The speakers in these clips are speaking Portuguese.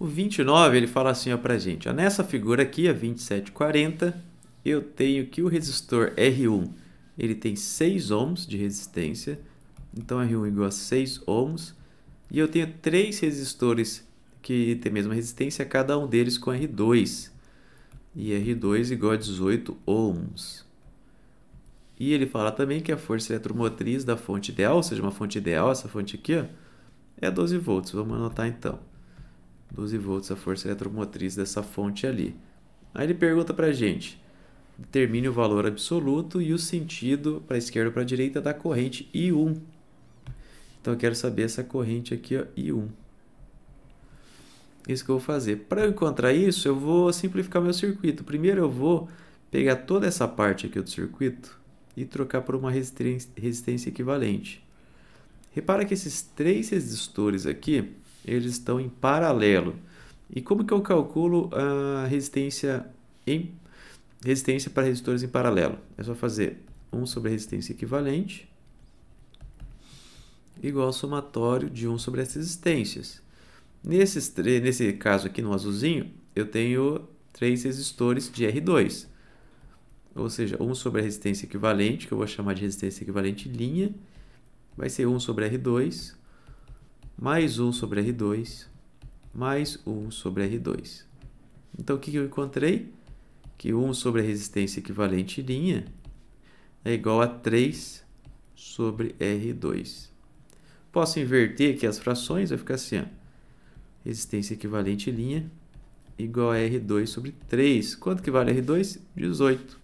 O 29 ele fala assim ó, pra gente: ó, nessa figura aqui, a 2740, eu tenho que o resistor R1 ele tem 6 ohms de resistência, então R1 igual a 6 ohms, e eu tenho três resistores que têm a mesma resistência, cada um deles com R2, e R2 igual a 18 ohms. E ele fala também que a força eletromotriz da fonte ideal, ou seja, uma fonte ideal, essa fonte aqui, ó, é 12 volts. Vamos anotar então. 12 volts a força eletromotriz dessa fonte ali. Aí ele pergunta para a gente, determine o valor absoluto e o sentido para a esquerda ou para a direita da corrente I1. Então eu quero saber essa corrente aqui, ó, I1. Isso que eu vou fazer. Para encontrar isso, eu vou simplificar meu circuito. Primeiro eu vou pegar toda essa parte aqui do circuito e trocar por uma resistência equivalente. Repara que esses três resistores aqui, eles estão em paralelo. E como que eu calculo a resistência em resistência para resistores em paralelo? É só fazer 1 sobre a resistência equivalente igual ao somatório de 1 sobre as resistências. Nesses, nesse caso aqui no azulzinho, eu tenho três resistores de R2. Ou seja, 1 sobre a resistência equivalente, que eu vou chamar de resistência equivalente linha, vai ser 1 sobre R2 mais 1 sobre R2, mais 1 sobre R2. Então, o que eu encontrei? Que 1 sobre a resistência equivalente linha é igual a 3 sobre R2. Posso inverter aqui as frações, vai ficar assim, ó. resistência equivalente linha igual a R2 sobre 3. Quanto que vale R2? 18.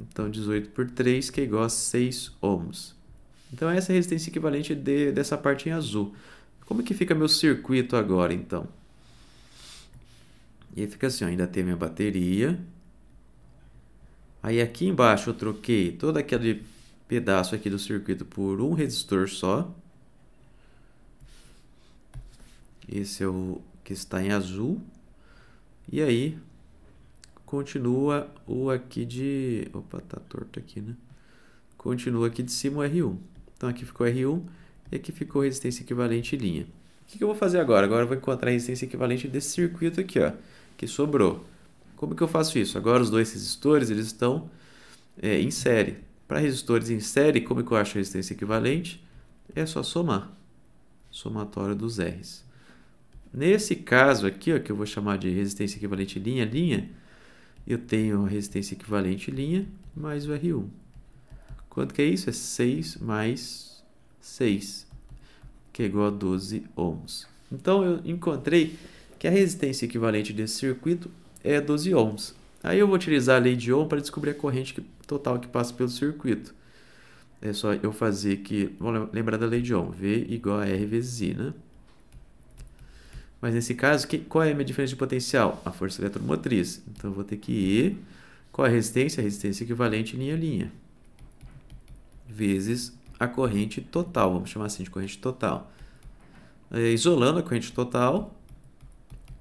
Então, 18 por 3, que é igual a 6 ohms. Então, essa é a resistência equivalente de, dessa parte em azul. Como que fica meu circuito agora, então? E aí fica assim, ó, ainda tem minha bateria. Aí aqui embaixo eu troquei todo aquele pedaço aqui do circuito por um resistor só. Esse é o que está em azul. E aí continua o aqui de... Opa, tá torto aqui, né? Continua aqui de cima o R1. Então aqui ficou R1 e aqui ficou resistência equivalente linha. O que eu vou fazer agora? Agora eu vou encontrar a resistência equivalente desse circuito aqui, ó, que sobrou. Como que eu faço isso? Agora os dois resistores eles estão é, em série. Para resistores em série, como que eu acho a resistência equivalente? É só somar. Somatório dos R's. Nesse caso aqui, ó, que eu vou chamar de resistência equivalente linha-linha, eu tenho a resistência equivalente linha mais o R1. Quanto que é isso? É 6 mais 6, que é igual a 12 ohms. Então, eu encontrei que a resistência equivalente desse circuito é 12 ohms. Aí eu vou utilizar a lei de Ohm para descobrir a corrente total que passa pelo circuito. É só eu fazer que... Vamos lembrar da lei de Ohm. V igual a R vezes I, né? Mas nesse caso, que, qual é a minha diferença de potencial? A força eletromotriz. Então, eu vou ter que E... Qual é a resistência? A resistência equivalente linha a linha vezes a corrente total, vamos chamar assim de corrente total. É, isolando a corrente total,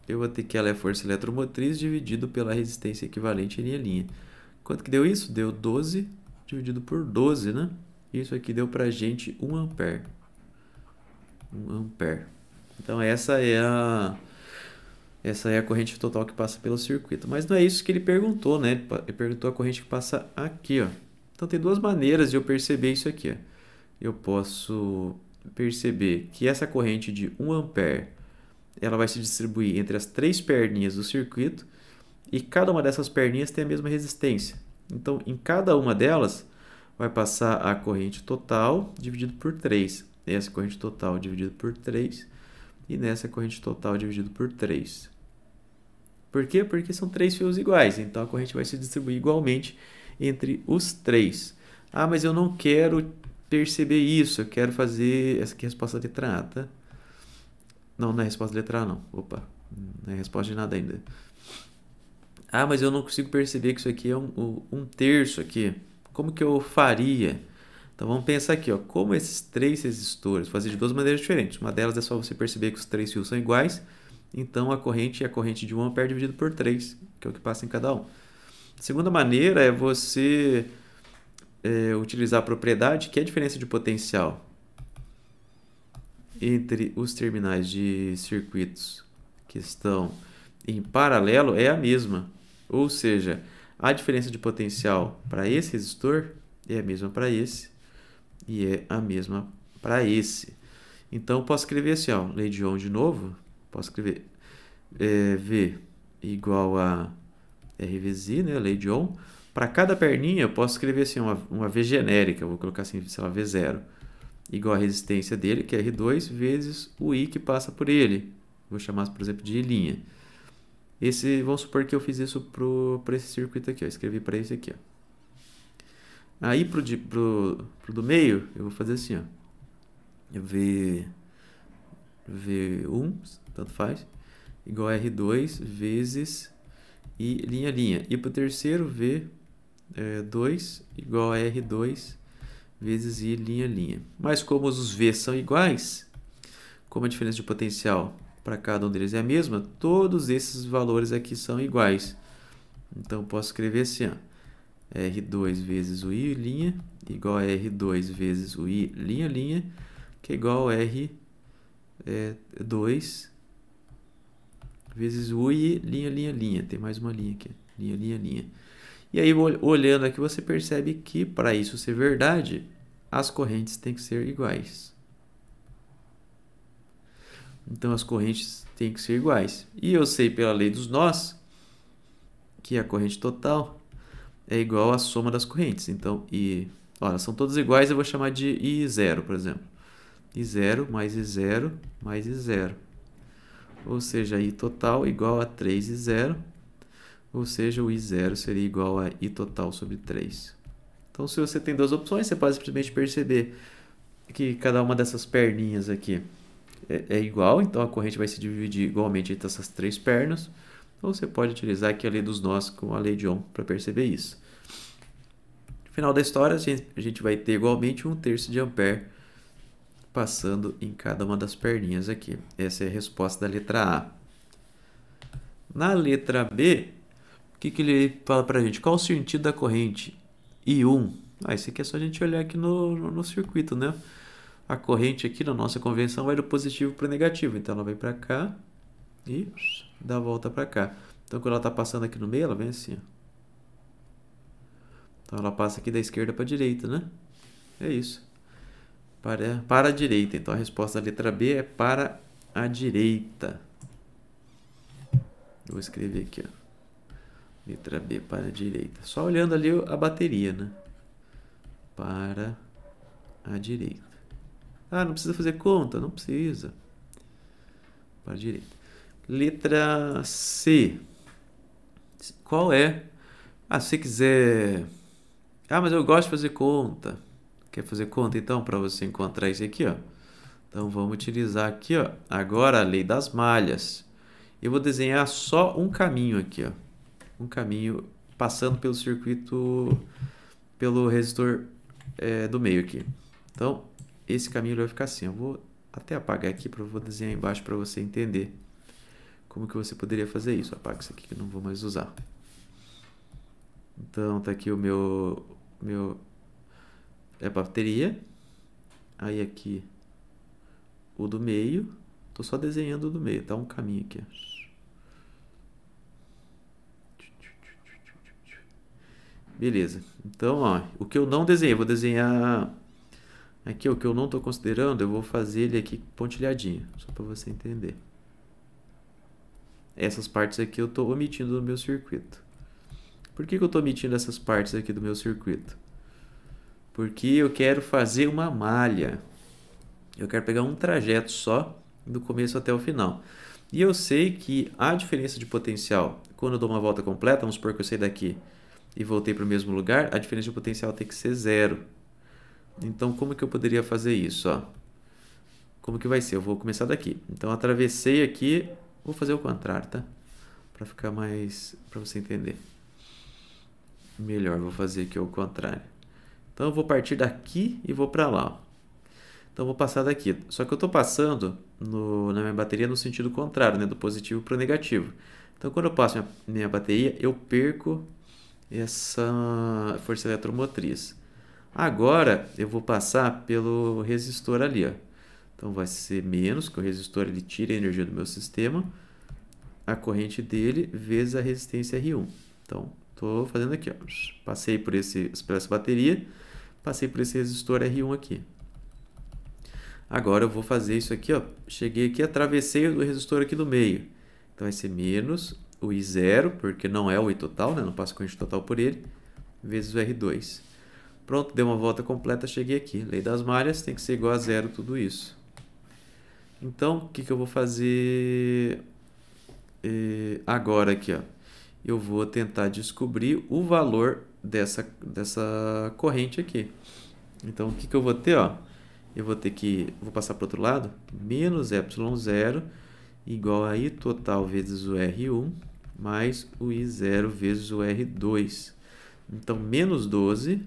eu vou ter que ela é a força eletromotriz dividido pela resistência equivalente em linha, linha. Quanto que deu isso? Deu 12 dividido por 12, né? Isso aqui deu para a gente 1 ampere. 1 ampere. Então essa é a essa é a corrente total que passa pelo circuito. Mas não é isso que ele perguntou, né? Ele perguntou a corrente que passa aqui, ó. Então tem duas maneiras de eu perceber isso aqui. Eu posso perceber que essa corrente de 1 ampere ela vai se distribuir entre as três perninhas do circuito e cada uma dessas perninhas tem a mesma resistência. Então, em cada uma delas vai passar a corrente total dividido por 3. Nessa corrente total dividido por 3 e nessa corrente total dividido por 3. Por quê? Porque são três fios iguais, então a corrente vai se distribuir igualmente entre os três. Ah, mas eu não quero perceber isso, eu quero fazer. Essa aqui é a resposta letra A, tá? Não, não é a resposta letra A, não. Opa, não é resposta de nada ainda. Ah, mas eu não consigo perceber que isso aqui é um, um terço aqui. Como que eu faria? Então vamos pensar aqui, ó, como esses três resistores fazer de duas maneiras diferentes. Uma delas é só você perceber que os três fios são iguais, então a corrente é a corrente de 1 um é ampere dividido por 3, que é o que passa em cada um. A segunda maneira é você é, utilizar a propriedade que é a diferença de potencial entre os terminais de circuitos que estão em paralelo é a mesma. Ou seja, a diferença de potencial para esse resistor é a mesma para esse e é a mesma para esse. Então, posso escrever assim, ó, lei de Ohm de novo. Posso escrever é, V igual a RVZ, né, lei de Ohm, para cada perninha eu posso escrever assim, uma, uma V genérica, vou colocar assim, sei lá, V0, igual a resistência dele, que é R2, vezes o I que passa por ele. Vou chamar, por exemplo, de linha. Esse, vamos supor que eu fiz isso para esse circuito aqui, ó, escrevi para esse aqui. Ó. Aí pro, o pro, pro, do meio, eu vou fazer assim, ó. V, V1, tanto faz, igual a R2 vezes e linha, linha. E para o terceiro, V2 é, igual a R2 vezes I, linha, linha. Mas como os V são iguais, como a diferença de potencial para cada um deles é a mesma, todos esses valores aqui são iguais. Então, posso escrever assim, ó, R2 vezes o I, linha, igual a R2 vezes o I, linha, linha, que é igual a R2 é, vezes UI, linha, linha, linha. Tem mais uma linha aqui. Linha, linha, linha. E aí, olhando aqui, você percebe que para isso ser verdade, as correntes têm que ser iguais. Então, as correntes têm que ser iguais. E eu sei pela lei dos nós que a corrente total é igual à soma das correntes. Então, I, olha, são todas iguais, eu vou chamar de I0, por exemplo. I0 mais I0 mais I0 ou seja, I total igual a 3 e 0, ou seja, o I0 seria igual a I total sobre 3. Então, se você tem duas opções, você pode simplesmente perceber que cada uma dessas perninhas aqui é, é igual, então a corrente vai se dividir igualmente entre essas três pernas, ou você pode utilizar aqui a lei dos nós com a lei de Ohm para perceber isso. No final da história, a gente, a gente vai ter igualmente 1 terço de ampere passando em cada uma das perninhas aqui. Essa é a resposta da letra A. Na letra B, o que, que ele fala para a gente? Qual o sentido da corrente? I1. Ah, isso aqui é só a gente olhar aqui no, no, no circuito, né? A corrente aqui na nossa convenção vai do positivo para o negativo. Então, ela vem para cá e dá a volta para cá. Então, quando ela está passando aqui no meio, ela vem assim. Então, ela passa aqui da esquerda para a direita, né? É isso. Para, para a direita. Então a resposta da letra B é para a direita. Eu vou escrever aqui, ó. Letra B para a direita. Só olhando ali a bateria, né? Para a direita. Ah, não precisa fazer conta? Não precisa. Para a direita. Letra C. Qual é? Ah, se você quiser. Ah, mas eu gosto de fazer conta. Quer fazer conta então para você encontrar isso aqui, ó? Então vamos utilizar aqui, ó, agora a lei das malhas. Eu vou desenhar só um caminho aqui, ó. Um caminho passando pelo circuito, pelo resistor é, do meio aqui. Então, esse caminho vai ficar assim. Eu vou até apagar aqui para eu vou desenhar embaixo para você entender como que você poderia fazer isso. Apaga isso aqui que eu não vou mais usar. Então, tá aqui o meu, meu é a bateria. Aí aqui o do meio. Tô só desenhando o do meio, tá um caminho aqui. Beleza. Então, ó, o que eu não desenhei, vou desenhar aqui o que eu não estou considerando, eu vou fazer ele aqui pontilhadinho, só para você entender. Essas partes aqui eu estou omitindo do meu circuito. Por que, que eu estou omitindo essas partes aqui do meu circuito? porque eu quero fazer uma malha. Eu quero pegar um trajeto só do começo até o final. E eu sei que a diferença de potencial, quando eu dou uma volta completa, vamos supor que eu saí daqui e voltei para o mesmo lugar, a diferença de potencial tem que ser zero. Então, como que eu poderia fazer isso? Ó? Como que vai ser? Eu vou começar daqui. Então, atravessei aqui, vou fazer o contrário, tá? Para ficar mais... para você entender. Melhor, vou fazer aqui o contrário. Então eu vou partir daqui e vou para lá. Então eu vou passar daqui. Só que eu estou passando no, na minha bateria no sentido contrário, né? do positivo para o negativo. Então quando eu passo minha, minha bateria, eu perco essa força eletromotriz. Agora eu vou passar pelo resistor ali, ó. Então vai ser menos, que o resistor ele tira a energia do meu sistema, a corrente dele vezes a resistência R1. Então estou fazendo aqui, ó. Passei por, esse, por essa bateria, Passei por esse resistor R1 aqui. Agora eu vou fazer isso aqui, ó. Cheguei aqui, atravessei o resistor aqui do meio. Então vai ser menos o I0, porque não é o I total, né? Não passa corrente total por ele, vezes o R2. Pronto, dei uma volta completa, cheguei aqui. Lei das malhas tem que ser igual a zero tudo isso. Então, o que, que eu vou fazer é, agora aqui, ó? Eu vou tentar descobrir o valor dessa, dessa corrente aqui. Então, o que, que eu vou ter? Ó? Eu vou ter que, vou passar para o outro lado, menos ε0 igual a I total vezes o R1 mais o I0 vezes o R2. Então, menos 12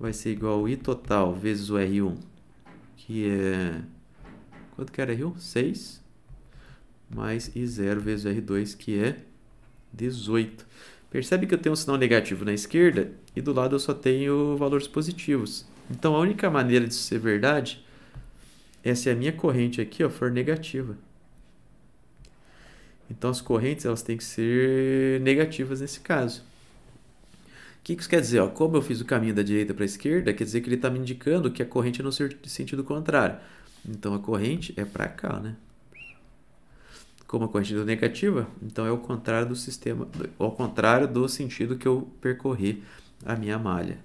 vai ser igual ao I total vezes o R1, que é... Quanto que era R1? 6. Mais I0 vezes o R2, que é 18. Percebe que eu tenho um sinal negativo na esquerda e do lado eu só tenho valores positivos. Então a única maneira de ser verdade é se a minha corrente aqui ó, for negativa. Então as correntes elas têm que ser negativas nesse caso. O que, que isso quer dizer? Ó, como eu fiz o caminho da direita para a esquerda, quer dizer que ele está me indicando que a corrente é no sentido contrário. Então a corrente é para cá, né? como a correnteza negativa, então é o contrário do sistema, ao contrário do sentido que eu percorri a minha malha.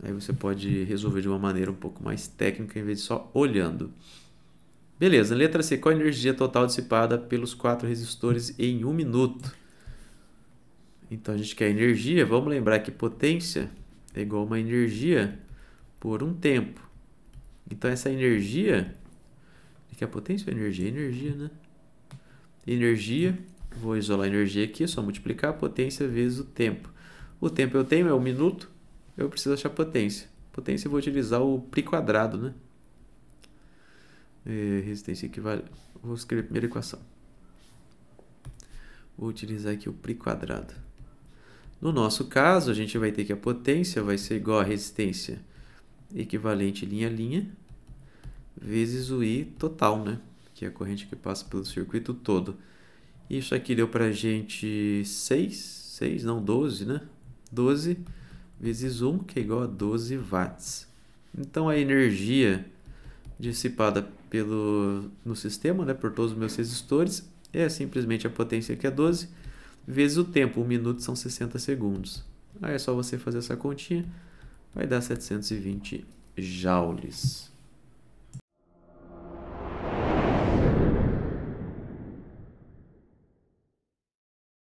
Aí você pode resolver de uma maneira um pouco mais técnica em vez de só olhando. Beleza, letra C, qual a energia total dissipada pelos quatro resistores em um minuto? Então a gente quer energia, vamos lembrar que potência é igual a uma energia por um tempo. Então essa energia, que é a potência ou energia? É energia, né? energia, vou isolar a energia aqui, é só multiplicar a potência vezes o tempo. O tempo eu tenho é um minuto, eu preciso achar potência. Potência eu vou utilizar o π quadrado, né? É, resistência equivalente. Vou escrever a primeira equação. Vou utilizar aqui o π quadrado. No nosso caso, a gente vai ter que a potência vai ser igual a resistência equivalente linha a linha vezes o I total, né? que é a corrente que passa pelo circuito todo. Isso aqui deu para a gente 6, 6 não, 12, né? 12 vezes 1, que é igual a 12 watts. Então a energia dissipada pelo, no sistema, né, por todos os meus resistores, é simplesmente a potência que é 12, vezes o tempo, 1 minuto são 60 segundos. Aí é só você fazer essa continha, vai dar 720 joules.